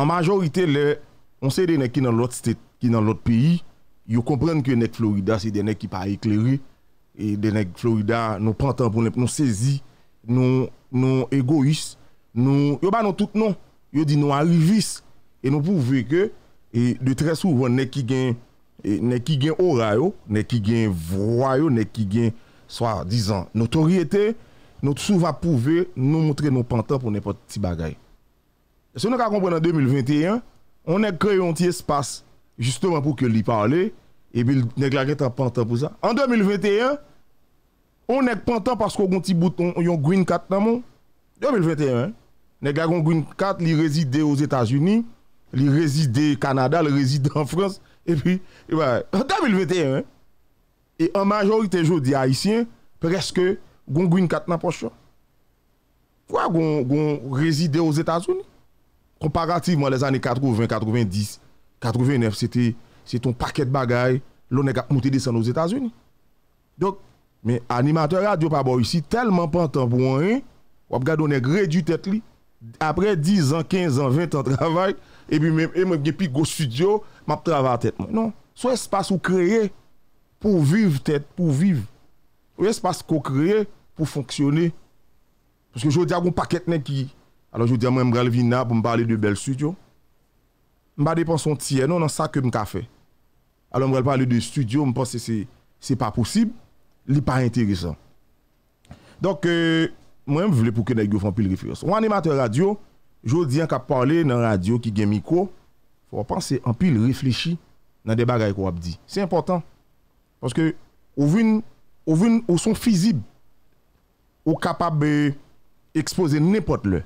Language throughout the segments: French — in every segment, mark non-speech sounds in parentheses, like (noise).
en majorité, les, on sait des gens qui dans l'autre state, qui dans l'autre pays, ils comprennent que les Florida, c'est des gens qui pas éclairés. Et des gens Florida, nous prenons pour nous saisir, nous, nous égoïstes, nous, yo pas nous tout non. ils disent nous arrivons. Et nous pouvons que, et de très souvent, les qui gagnent qui gagne aura ne qui gagne voix ne qui gagne soit disant notoriété nous souvent prouver nous montrer nos pantins pour n'importe petit bagaille si nous comprenons en 2021, on a créé un petit espace justement pour que lui parle et puis nèg la pas pour ça. En 2021, on est pantin parce qu'on a un petit bouton, on a un green card dans mon 2021. Hein. a un green card, il réside aux États-Unis, il réside au Canada, il réside en France et puis en 2021 hein, et en majorité jodi haïtiens, presque un green card dans poche. Quoi gon réside aux États-Unis comparativement les années 80, 90, 89, c'était un paquet de bagailles, l'on est monté descendre aux États-Unis. Donc, mais animateur radio pas bon ici, tellement pas temps pour rien, hein. on regarde on est réduit tête li, après 10 ans, 15 ans, 20 ans de travail, et puis même, et même, puis go studio, m'a travaille tête. Non, soit espace ou créer pour vivre tête, pour vivre. Ou espace qu'on crée pour fonctionner. Parce que je y a un paquet qui alors je vous dis, moi, je vais pour me parler de bel Studio. Je vais dépenser un tiers, non, dans ça que je fais. Alors je vais parler de studio, je pense que ce n'est pas possible, ce n'est pas intéressant. Donc, euh, moi, je voulais pour que les gens fassent plus référence. Un animateur radio, je dis qu'à parler dans la radio qui a un micro, il faut penser en pile, réfléchir dans des bagages qu'on a dit. C'est important. Parce que, au vu, au sont visibles, au capable d'exposer euh, n'importe quoi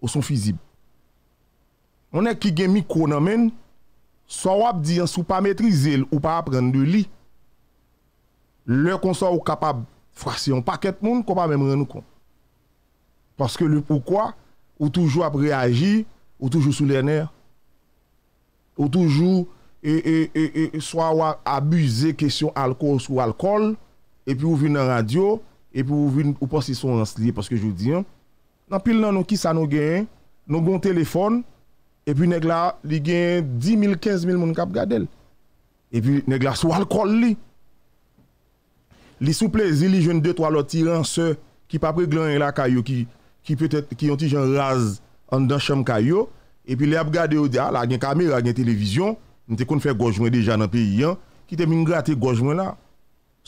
ou son visibles. On est qui gen micro nan men, dit wap di sou pas maîtriser ou pas apprendre de li. Le consort ou capable frasser un paquet de monde qu'on pas même rendre compte. Parce que le pourquoi ou toujours à réagir ou toujours sous les nerfs ou toujours et, et, et, soit ou question alcool ou alcool et puis ou venez en radio et puis ou venez ou si son lié parce que je vous dis hein, Nan pil nan nou ki sa nou gen, nou goun telefon, epi neg la li gen 10.000-15.000 moun kap gadel. Epi neg la swal kol li. Li souple zili jen 2-3 loti ran se, ki pa pre glan yon e la kayo, ki yon ti jen raz an dan chanm kayo, epi le ap gade ou di a, ah, la gen kamer, la gen televizyon, nite kon fè goujmen deja nan pe yon, ki te mwen grate goujmen la.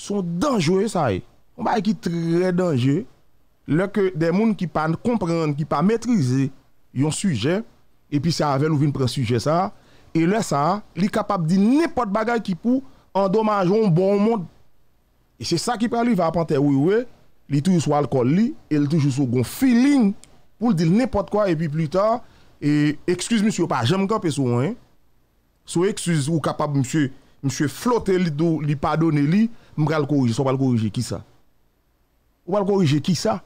Son danjwe sa e. On ba e ki tre danjwe, que des gens qui pas comprendre, qui pas maîtriser un sujet, et puis ça avec nous vinn prendre sujet ça, et là ça, il est capable de dire n'importe quoi qui pour endommager un bon monde. Et c'est ça qui peut lui va apprendre oui oui, il est toujours sur l'alcool et il est toujours sur bon feeling pour dire n'importe quoi et puis plus tard et excuse monsieur pas j'aime camper sur hein. sou excuse ou capable monsieur monsieur flotter li do li pardonner li, m'gal corriger, so pas corriger qui ça? Ou pas corriger qui ça?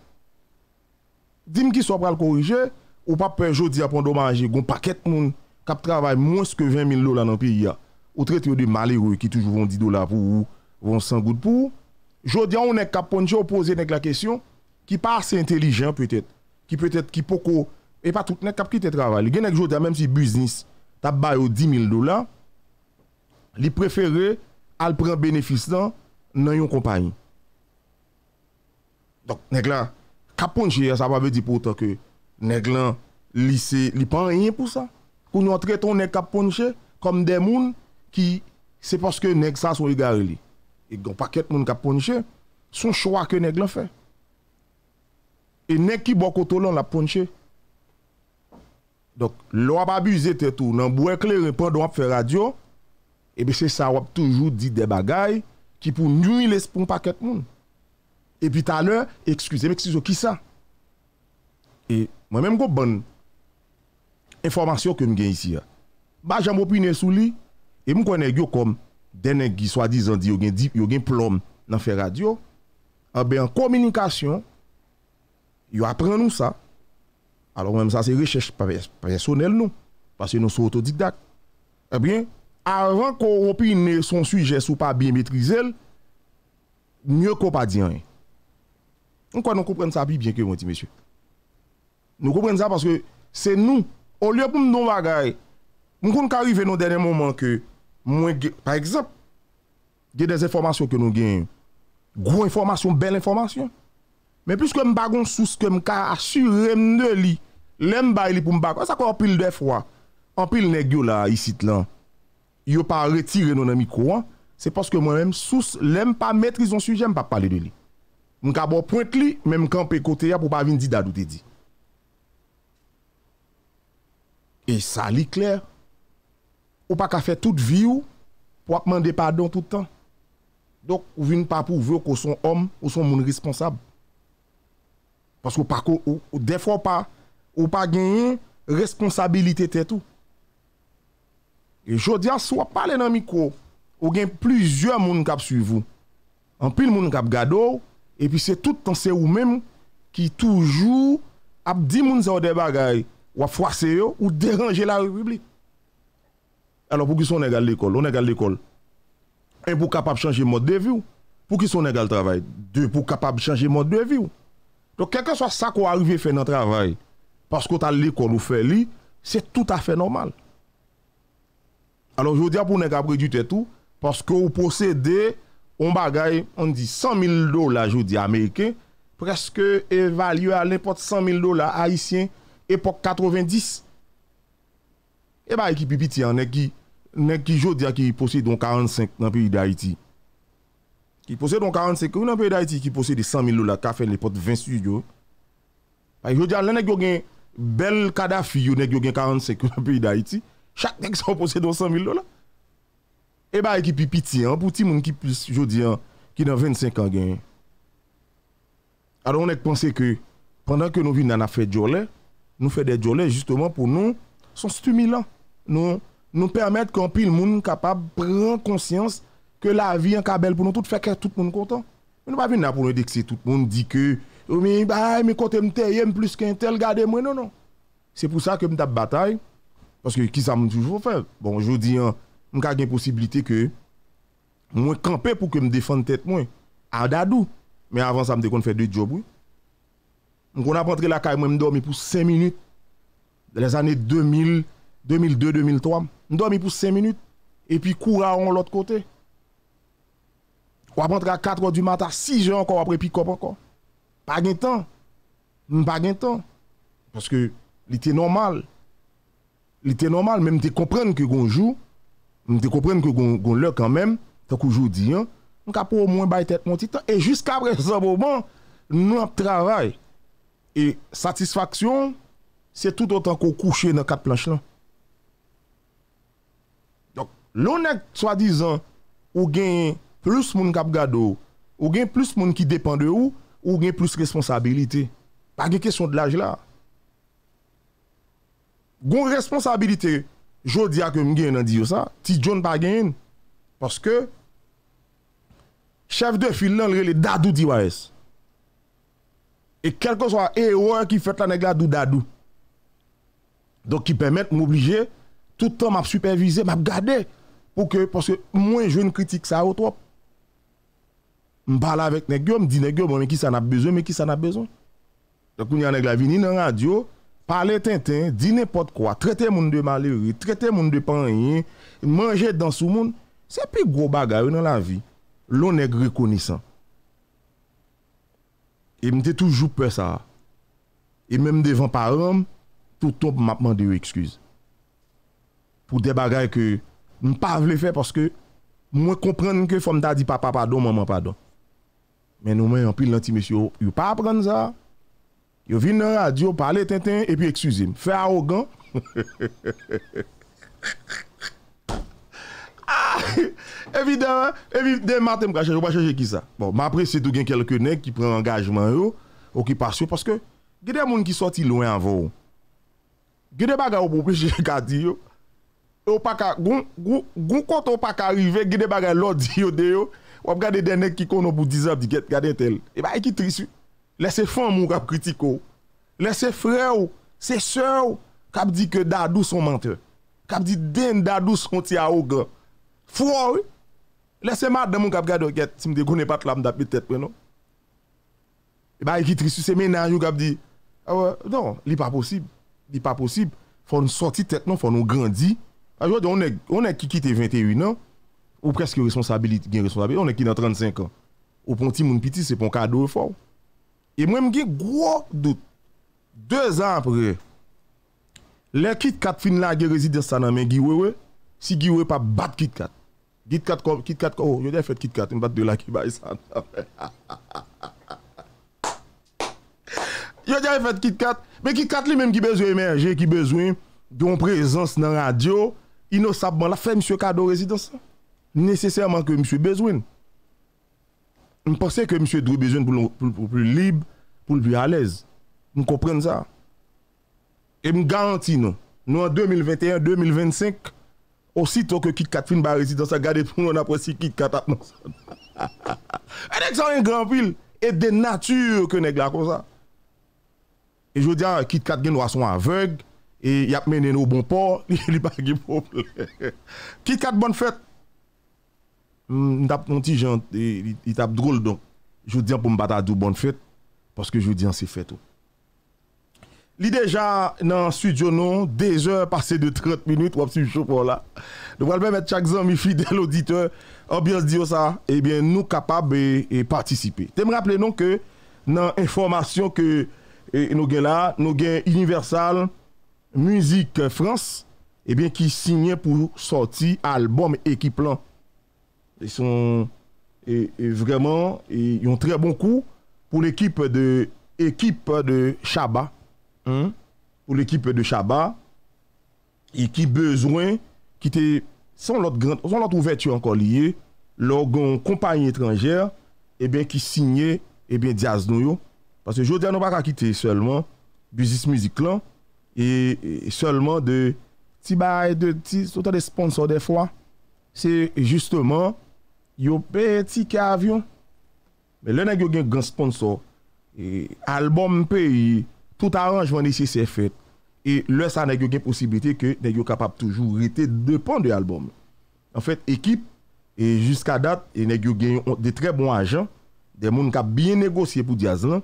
Dim qui soit le corriger, ou pas peur jodi à prendre dommage, un paquet monde qui travaille moins que 20 000 dollars dans le pays. Ou traite des malheureux qui toujours vont 10 dollars pour ou, vont 100 gouttes pour ou. Jodi on est capable de poser la question qui pas assez intelligent peut-être, qui peut-être qui poko et pas tout net cap qui te travail. Gen nek jodi même si business t'a baillé 10 000 dollars, li préféré al prendre bénéfice dans dans une compagnie. Donc nek là Kaponje, ça veut dire pourtant que nèglan lycée, il pas rien pour ça. Quand nous traitons nèg Kaponje comme des gens qui c'est parce que nèg ça sont égarés. Et gon paquet moun Kaponje, son choix que nèg fait. Et nèg qui bon cotolon la ponche. Donc, l'on a abuser de tout. Dans le éclairé, pendant faire radio, et eh bien c'est ça, on toujours dit des bagailles qui pour nuire les pour paquet moun. Et puis tout à l'heure, excusez-moi, excusez-moi, qui ça Et moi-même, j'ai bonne information que j'ai ici. Hein. Bah, j'ai opiné sur lui. Et je connais comme des gens qui soi-disant dit qu'ils ont des plomb dans la radio. Eh ah bien, en communication, ils apprennent nous ça. Alors, même ça, c'est recherche personnelle, nous. Parce que nous sommes autodidactes. Eh bien, avant qu'on opine son sujet sous pas bien maîtrisé, mieux qu'on pas dire rien. Mwen kwa nou kompren sa api byen ke, mwen ti mesye. Nou kompren sa paske se nou, olyo pou m don waga e, mwen kon kari ve nou dene mouman ke, mwen ge, pa ekzap, ge de zè informasyon ke nou gen, gwo informasyon, bel informasyon. Men plus ke m bagon sous, ke m ka asyurem ne li, lem ba li pou m bagon, asa kon anpil defwa, anpil ne gyo la, isit lan, yo pa retire nou nan mi kouan, se poske mwen m sous, lem pa metrizonsu, jem pa pale de li. Mwen ka bo point li, men mwen kan pe kote ya pou pa vin di dadou te di. E sa li kler, ou pa ka fe tout vi ou, pou ak mande pardon tout an. Dok, ou vin pa pou vew ko son om, ou son moun responsable. Paske ou defo ou pa, ou pa gen yon responsabilite tet ou. E jodi aswa palen amiko, ou gen plizye moun kap sui vou. Anpil moun kap gado ou, Et puis c'est tout le temps, c'est vous-même qui toujours abdi moun des bagailles ou froisser ou déranger la République. Alors pour qui sont à l'école, on est à l'école. et pour capable changer mode de vie, pour qui sont égal travail, deux pour capable changer mode de vie. Donc quelqu'un soit ça qu'on arrive à faire dans travail, parce que tu l'école ou fait li, c'est tout à fait normal. Alors je vous dire pour nèg pas du tout parce que vous possédez on bagay, on dit 100 000 dollars, je dis américain, presque évalué à n'importe 100 000 dollars haïtien, époque 90. Et bien, équipe y on est qui, hein, qui, je dis, qui possède 45 dans le pays d'Haïti. Qui possède donc 45 dans le pays d'Haïti, qui possède 100 000 dollars, qui fait n'importe 20 studios. Ben, je que a un là, a bel Kadhafi, yo nèg yo 45 dans le pays d'Haïti. Chaque nèg possède 100 000 dollars et eh bah ben, qui puis pitié hein. pour tout monde qui plus je dis hein, qui dans 25 ans gagne alors on est pensé que pendant que nous venons à faire jolé nous fait des jolé justement pour nous sont stimulants nous nous permettre qu'on pile monde capable prendre conscience que la vie est belle pour nous tout faire que tout le monde content mais nous pas vu pour nous dire que tout le monde dit que oh, mais bah mais côté plus qu'un tel moi non non c'est pour ça que me bataille parce que qui ça me toujours fait bon je dis hein, a une possibilité que je camper pour que me défende tête moins à dadou mais avant ça me qu'on faire deux jobs Je on a rentré la caille moi me dormi pour 5 minutes dans les années 2000 2002 2003 me dormi pour 5 minutes et puis courant on l'autre côté on va rentré à 4 heures du matin 6 jours encore après pick encore pas de temps pas de temps parce que il était normal il normal même de comprendre que je comprends que nous là quand même, tant aujourd'hui, je hein, suis au moins de tête mon titan. Et jusqu'à présent, nous avons travail. Et satisfaction, c'est tout autant qu'on couche dans quatre planches là. Donc, l'on est soi-disant, ou gain plus de kap gado, ou gain plus monde qui dépend de vous, ou gain plus responsabilité. Pas de question de l'âge là. une responsabilité dis a que je dis dit ça, ti John pas gagne parce que chef de file là le Dadou Et quel que soit erreur qui fait la négla Dadou Dadou. Donc qui de m'obliger tout le temps à superviser, à garder pour que parce que moins jeune critique ça au Je parle avec nèg je dis nèg mais qui ça n'a besoin mais qui ça n'a besoin. Donc on y a nèg la vini dans radio pale ten ten, di nepot kwa, trete moun de maleri, trete moun de pan yin, manje dan sou moun, se pi gro bagay ou nan la vi. Loun ek rekounisan. E mte toujou pe sa. E mèm devan pa rèm, toutou m apman de ou ekskouze. Pou de bagay ke m pa vle fè porske mwen komprende ke fòm da di papa padon, maman padon. Mè nou mè yon pi lanti mesyo yon pa apran za. Yo vin nan radio, pale, ten, ten, e pi eksuzi. Fè arogan. (laughs) Ah, evident, evident, den maten mga chanjè, mga chanjè ki sa. Bon, ma apresi se tou gen kelke nek ki pren angajman yo, ou ki pasyo, paske, gede moun ki soti lwen avon. Gede bagan ou bouple chanjè gadi yo. E ou pa ka, goun, goun, goun kont ou pa ka rive, gede bagan lodi yo de yo, wap gade den nek ki kon obou dizab di get, gade tel. E ba e ki triss yo. Lese fwa moun kap kritiko, lese fre ou, se se ou, kap di ke dadou son mante. Kap di den dadou son ti a ou gwa. Fwa ou, lese mat nan moun kap gwa do ket, si mde gounen pat la mda petet pre non. E ba ekitrisu semen nan yo kap di, a ah wè, non, li pa posib, li pa posib. Fwa nou sorti tet non, fwa nou grandi. A jwade, on ek ki kite 21 nan, ou preske responsabilit gen responsabilit, on ek ki nan 35 an. Ou pon ti moun piti, se pon kado ou fwa ou. E mwen mge gwo dout, 2 an apre, le kit kat fin la ge rezidens sa nan men giwe we, si giwe pa bat kit kat. Kit kat kon, kit kat kon, yo dja e fet kit kat, m bat de la ki bay san. Yo dja e fet kit kat, men kit kat li men m ge bezwen, men jè ki bezwen, don prezons nan radyo, inosabman la fe msye kado rezidens sa. Neseseyman ke msye bezwen. Mponsen ke msye drou bejwen pou libe, pou libe alez. Mkompren sa. E mgaranti nou. Nou an 2021, 2025, osito ke Kit Kat fin barisi dan sa gade pou nou an apresi Kit Kat apnonsan. E dek san yon gran pil. E de natyur ke neg la kon sa. E jwou diyan, Kit Kat gen wason aveug, e yap menen ou bon por, li (laughs) bagi pou ple. Kit Kat bon fèt. m'tap non petit gens il tape drôle donc je dis pour me battre dou bonne fête parce que je dis c'est fête tout li déjà dans studio non des heures passées de 30 minutes ou sur jour pour là donc va permettre chaque ami fidèle auditeur ambiance dit ça et eh bien nous capables et, participer te me rappeler non que dans information que eh, nous avons là nous avons Universal Musique France et eh bien qui signait pour sortir album équipe ils sont et, vraiment, ils ont très bon coup pour l'équipe de équipe de Chaba. Hein? Pour l'équipe de Chaba. Et qui besoin, qui était sans l'autre grande, sans l'autre ouverture encore liée, leur compagnie étrangère, et eh bien qui signait, et eh bien Diaz Noyo. Parce que je dis, on pas quitter seulement business Music là, et, seulement de de de sponsors des fois. C'est justement yo peti kya avyon. Me le negyo gen gansponsor, e albom pe, tout e a anjwane si se fet, e lè sa negyo gen posibite ke negyo kapap toujou rete depan de albom. En fèt, ekip, e jiska dat, e negyo genyon de tre bon anjan, de moun kap biye negosye pou Diaznan,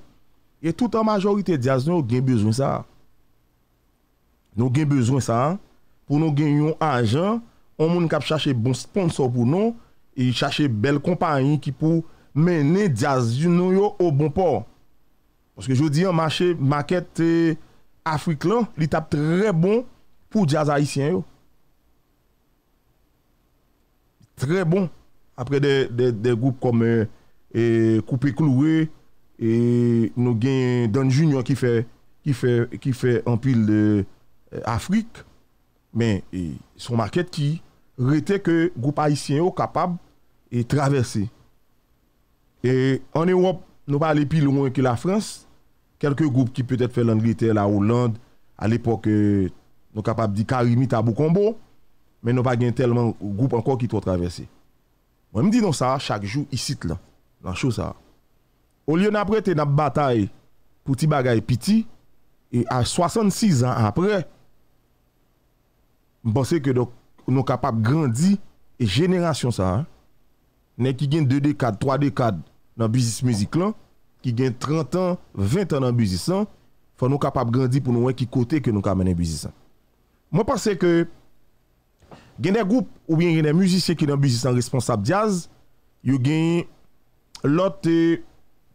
e tout an majorite Diaznan ou gen bezoun sa. Nou gen bezoun sa, pou nou genyon anjan, ou moun kap chache bon sponsor pou nou, ou moun kap chache bon sponsor pou nou, e chache bel kompany ki pou mene jazz junior bon euh, bon yo ou bon por. Ponske jodi an mache maket Afrik lan, li tap tre bon pou jazz haisyen yo. Tre bon. Apre de goup kome Koupe Kluwe nou gen Don Junior ki fe ampil Afrik. Men, son maket ki était que groupe haïtien capable et traverser. Et en Europe, nous pas aller plus loin que la France. Quelques groupes qui peut-être fait l'Angleterre, la Hollande, à l'époque, nous capable capables de dire Combo, mais nous pas tellement de groupes encore qui ont traversé. Moi, je dis non ça chaque jour ici, là, chose ça. Au lieu d'apprêter la bataille pour petit bagaille petit, et à 66 ans après, je pense que donc, nou kapap grandi e jeneration sa. Ne ki gen 2 dekad, 3 dekad nan bizis mizik lan, ki gen 30 an, 20 an nan bizisan, fwa nou kapap grandi pou nou wè ki kote ke nou kamen nan bizisan. Mwen panse ke gen de group ou gen gen de mizis se ki nan bizisan responsab diaz, yo gen lote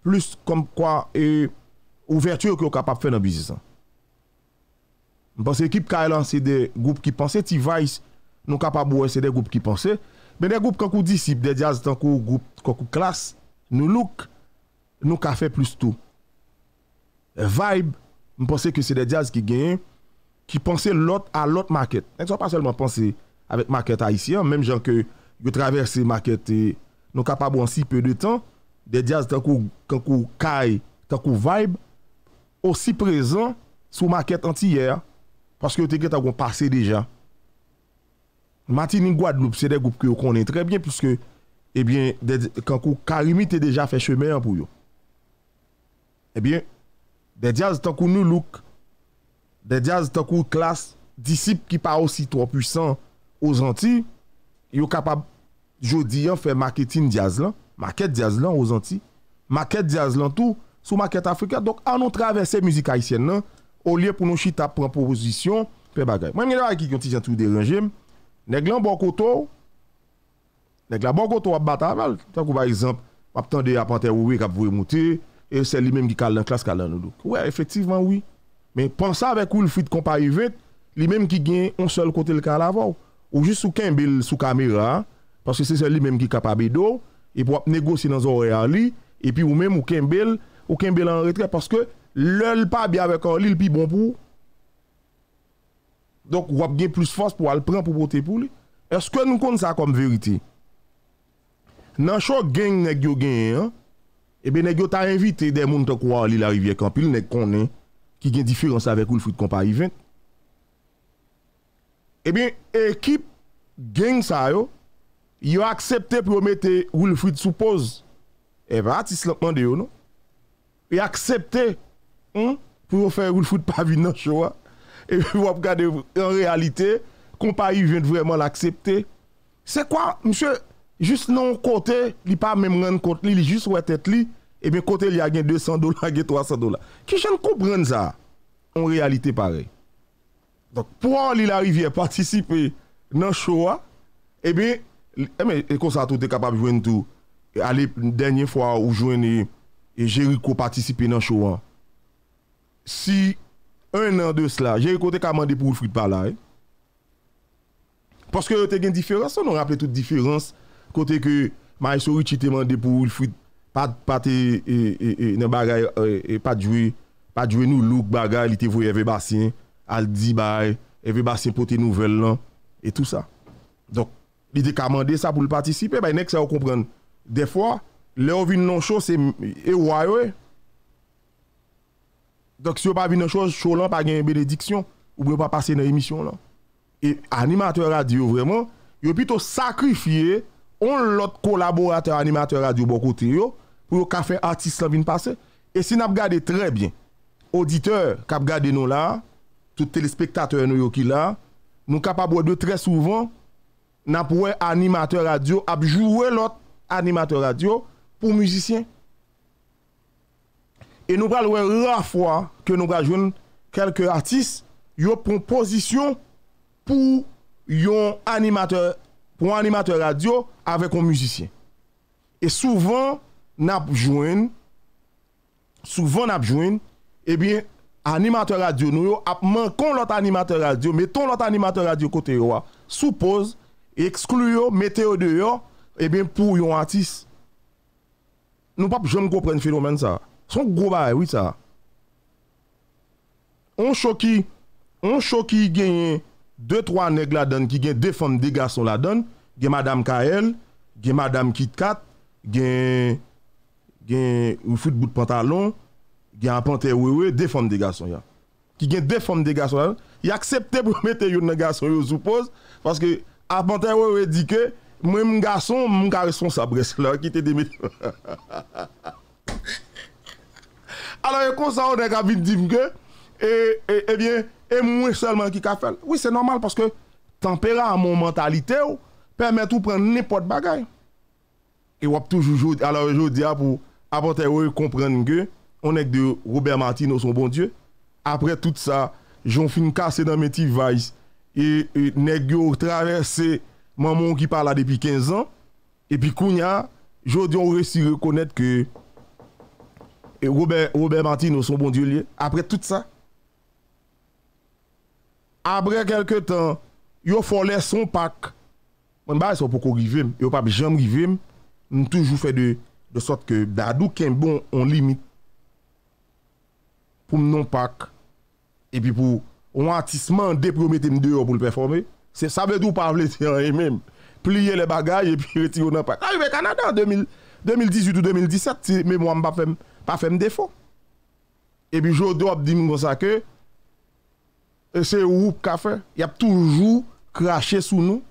plus kom kwa e ou vertu yo ki yo kapap fe nan bizisan. Mwen panse ekip ka elan se de group ki panse ti vayis nous capables de c'est des groupes qui pensaient. Mais des groupes comme disciples, des jazz, tant que groupe comme classe, nous look, nous fait plus tout. Vibe, je pense que c'est des jazz qui gagnent, qui pensaient l'autre à l'autre market. Ils ne sont pas seulement pensés avec market haïtien, même gens que yo traverser market et eh, nous capables en si peu de temps, des jazz tant que Kai, tant que Vibe, aussi présents sur market entière, parce que tu as passé déjà. Mati nin gwa dloup, se de goup ki yo konen, trebyen, pwiske, ebyen, kankou Karimi te deja fe chwe meyan pou yo. Ebyen, de jazz tankou nou luk, de jazz tankou klas, disip ki pa osi 3% ozanti, yo kapab, jodi an, fe marketin jazz lan, market jazz lan ozanti, market jazz lan tou, sou market Afrika, dok an nou travesse müzik Haitienne nan, o liye pou nou chita prempoposisyon, pe bagay. Mwen nye la akik yon ti jantou deranjim, Nèg lan bon koto, nèg la bon bataval. par exemple, ap tande ap oui ouwe kap vous mouté, et c'est lui-même qui la classe calme nous. Ouais, effectivement oui. Mais pensez avec où le fit qu'on pas lui-même qui gagne un seul côté le la ou juste sous Kimbel sous caméra parce que c'est lui-même qui est capable d'eau et pour négocier dans un li et e e puis e ou même ou Kimbel ou Kimbel en retrait parce que l'œil pas bien avec lui le plus bon pour Donk wap gen plus fos pou al pren pou bote pou li. Eske nou kon sa kom verite? Nansho gen nèk yo gen, ebe eh nèk yo ta evite den moun to kwa li la rivye kampil nèk konen ki gen difirans avèk Wilfrid kompa event. Ebe eh ekip gen sa yo, yo aksepte pou omete Wilfrid soupoz. Ebe eh ati slantman deyo nou. Yo non? aksepte pou omete Wilfrid pavi nansho wa. et vous (laughs) regardez en réalité, compagnie vient vraiment l'accepter. C'est quoi, monsieur, juste non côté, il pas même rendre compte, il juste ouais tête lui et eh bien côté il y a 200 dollars, 300 dollars. Qui j'en comprends ça En réalité pareil. Donc pour il la à participer dans le show, et eh eh bien, et comme ça tout est capable de jouer tout. aller dernière fois où jouer et Jericho participer dans show. Hein. Si Un nan de s'la, jè yè kote kamande pou wou l'fuit palay. Poske yè te gen diferans, son nan rappele tout diferans. Kote ke ma yè soru ti te mande pou wou l'fuit, pati e, e, e, nan bagay, pati djwe nou loup bagay, li te vwe evè basen, al di bay, evè basen pote nouvel lan, et tout sa. Donk, li de kamande sa pou l'partisipe, bay nek sa wou kompren. De fwa, lè wou vi nan chos, e woy wey. Donc si vous n'avez pas vu une chose, n'avez pas gagné bénédiction, ou pouvez pas passer dans émission là. Et animateur radio vraiment, vous avez plutôt sacrifié un autre collaborateur animateur radio bon côté pour un café artiste là passer. Et si n'a regardé très bien, Auditeurs, qui a regardé nous là, tout téléspectateur nous qui là, nous capables de très souvent n'a pour animateur radio a jouer l'autre animateur radio pour musicien. E nou pral wè rafwa ke nou pral jwen kelke atis yo pon pozisyon pou yon animatör pou animatör radio avè kon müzisyen. E souvan nap jwen souvan nap jwen e bin animatör radio nou yo apman kon lot animatör radio meton lot animatör radio kote yo wè soupoz eksklu yo meteo de yo e bin pou yon atis. Nou pap jwen kou pren filo men sa wè. Son gros bail, oui, ça. On choqué, on y gagne deux, trois nègres là donne, qui gagne deux femmes, des garçons la donne. Gagne Madame Kael, gagne Madame Kitkat, gagne. gagne un foot bout de pantalon, gagne un panté, oui, oui, deux femmes, des garçons, ya. Qui gagne deux femmes, des garçons là-dedans. Il accepté pour mettre une garçon, je suppose, parce que à panté, oui, oui, dit que moi, mon garçon, mon garçon, ça bresse là, qui te démet. (laughs) alo e konsa ou dek avit div ge, e bien, e mwen selman ki kafel. Oui, se normal, paske tempera an mon mentalite ou, permet ou pren nepo de bagay. E wap toujou, alo jou diya pou apote ou e komprende ge, on ek de Robert Martin ou son bon dieu. Apre tout sa, joun fin kase nan men ti vaj, e nek ge ou travesse moun moun ki parla depi 15 an, epi koun ya, joun diyon resi rekonet ke Et Robert Martin ou son bon dieu liye Apre tout sa Apre kelke tan Yo folè son pak Mwen bay sou pou kou givim Yo papi jèm givim Mwen toujou fè de De sot ke dadou ken bon on limit Poum non pak E pi pou On atisman deprometem de yo pou l'performe Se sa vèdou pavle ti an e mèm Pliye le bagay e pi reti yon nan pak A yon vè Kanada an 2000 2018 ou 2017, mè mwa m pa fèm defo. E bi jò dè wap di mwen gwa sa ke, e se woup ka fè, y ap toujou krashe sou nou,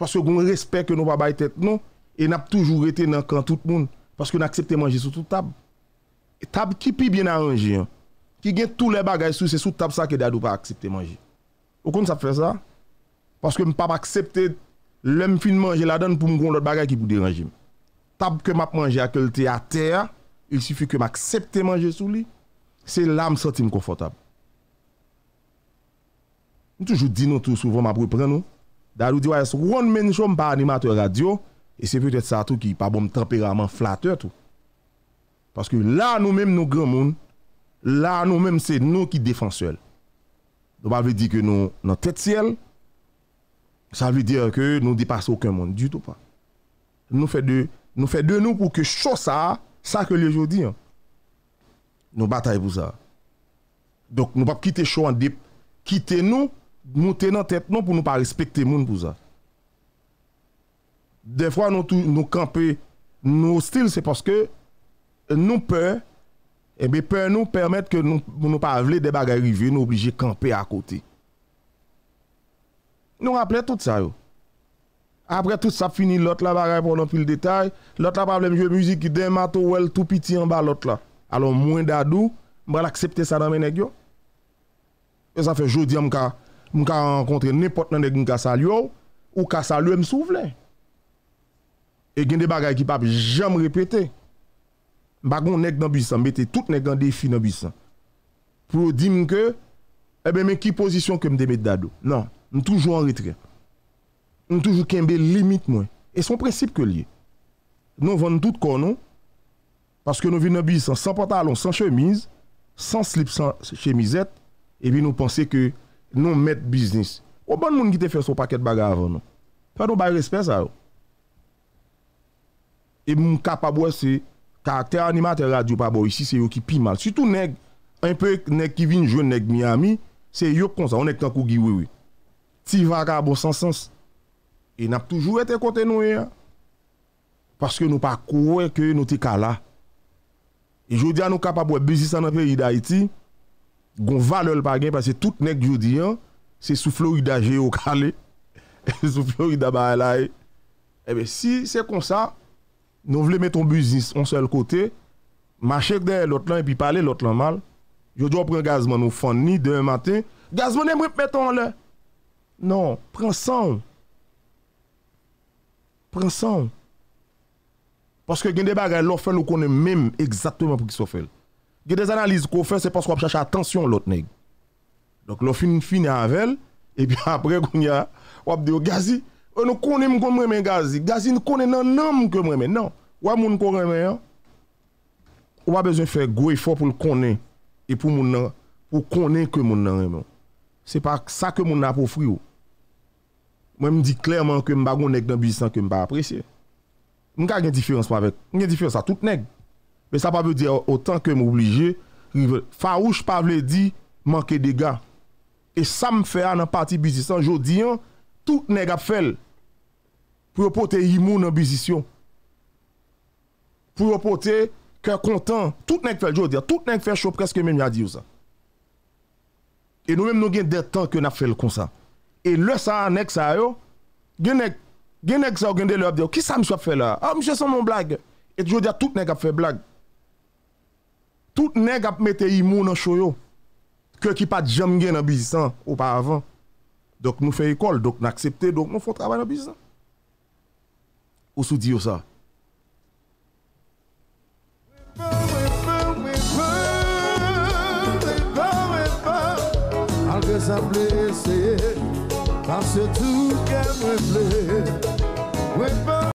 paske goun respè ke nou pa bay tèt non. nou, e n ap toujou rete nan kran tout moun, paske n aksepte manje sou tout tab. Tab ki pi bien aranji, ki gen tout le bagay sou, se sou tab sa ke dadou pa aksepte manje. Ou kon sa fè sa, paske m pa pa aksepte lèm fin manje la dan pou m goun lot bagay ki pou deranji mè. table que m'a mangé à que à terre, il suffit que m'accepte manger sous lui, c'est là me sentir confortable. Nous toujours dit tout souvent m'a reprendre nous. Darou dit ouais, one man show pas animateur radio et c'est peut-être ça tout qui pas bon tempérament flatteur tout. Parce que là nous-mêmes nous grand monde, là nous-mêmes c'est nous qui défenseurs. Donc ça veut dire que nous dans tête ciel ça veut dire que nous dépassons aucun monde du tout pas. Nous fait de Nou fè dè nou pou ke chò sa, sa ke lè jò di an. Nou batay pou sa. Dok nou pa kite chò an dip, kite nou, nou tè nan tèt nou pou nou pa respekte moun pou sa. Dè fwa nou kampe, nou stil se poske, nou pè, ebe pè nou pèmèt ke nou pa vle de bagay rivye, nou oblije kampe akote. Nou rappelè tout sa yo. Après tout ça fini, l'autre là pour répondre plus le détail. L'autre là problème de musique d'un mato ou elle tout petit en bas l'autre là. Alors moins d'adou, vais l'accepter ça dans mes nèg Et ça fait jodi m'ka m'ka rencontrer n'importe nan nèg m'ka salio ou ka saluer me Et gen des bagages qui pas jamais répéter. Bagon nèg dans bus, mettez tout nèg en défi dans bus. Pour dire que eh ben mais qui position que me mettre d'adou. Non, toujours en retrait. Nou toujou kembe limit mwen. E son precipe ke liye. Nou van nou tout kon nou. Paske nou vin nou bisans. San pantalon, san chemise. San slip, san chemisette. E vi nou pense ke nou met bisnis. O ban moun gite fè so paket baga avon nou. Fè nou bay respè sa yo. E moun kap abouè se. Karakter animatè radio apabou. Isi se yo ki pi mal. Situ neg. Un pè neg kivin joun neg Miami. Se yo konsa. O neg tankou gi wè wè. Ti vagabou sans sens. E nap toujou ete konten nou e ya. Paske nou pa kouwe ke nou te kala. E joudi an nou kapap wè bizis an apè yi da iti. Gon valol pa gen. Paske tout nek joudi an. Se sou florida je yo kale. (laughs) E sou florida ba ela e. E be si se kon sa. Nou vle met ton bizis on sel kote. Mache kden lout lan. E pi pale lout lan mal. Joudi an pren gazman ou fon ni den maten. Gazman e mwep meton lè. Non pren san ou. Prends Parce que y des bagages l'on nous connaît même exactement pour qui ça fait. Il y a des analyses qu'on fait, c'est parce qu'on cherche attention à l'autre nègre. Donc l'offre finit avec elle, et puis après, on y a, on dit, oh, Gazi, on oh, nous connaît comme moi, Gazi. Gazi, nous connaît un homme que moi, non. Ou à mon connaît, on a besoin de faire gros effort pour le connaître et pour mon pour connaître que mon C'est pas ça que mon a pour frire. Mwen m di klerman ke m bagon nek nan bizisan ke m ba apresye. M ka gen difirans pa vek. Gen difirans sa tout neg. Be sa pa be di otan ke m oblije. Farouche pa vle di manke dega. E sa m fe a nan parti bizisan. Jodi an, tout neg ap fel. Pou yo pote imou nan bizisyon. Pou yo pote kè kontan. Tout neg fel jodi an. Tout neg fel chou preske men m ya di ou sa. E nou men m nou gen detan ke nan fel kon sa. E lè sa anèk sa yo, genèk, genèk sa ou genèk lè ap diyo, ki sa m sou ap fè lè? A, m jè san moun blag. Et jò diya, tout nèk ap fè blag. Tout nèk ap mète imou nan choy yo. Kè ki pa jèm gen nan bizisan, ou pa avan. Dok nou fè ekol, dok nou akseptè, dok nou fò trabè nan bizisan. Ou sou diyo sa? Alke sa blèse, A sele tou lenk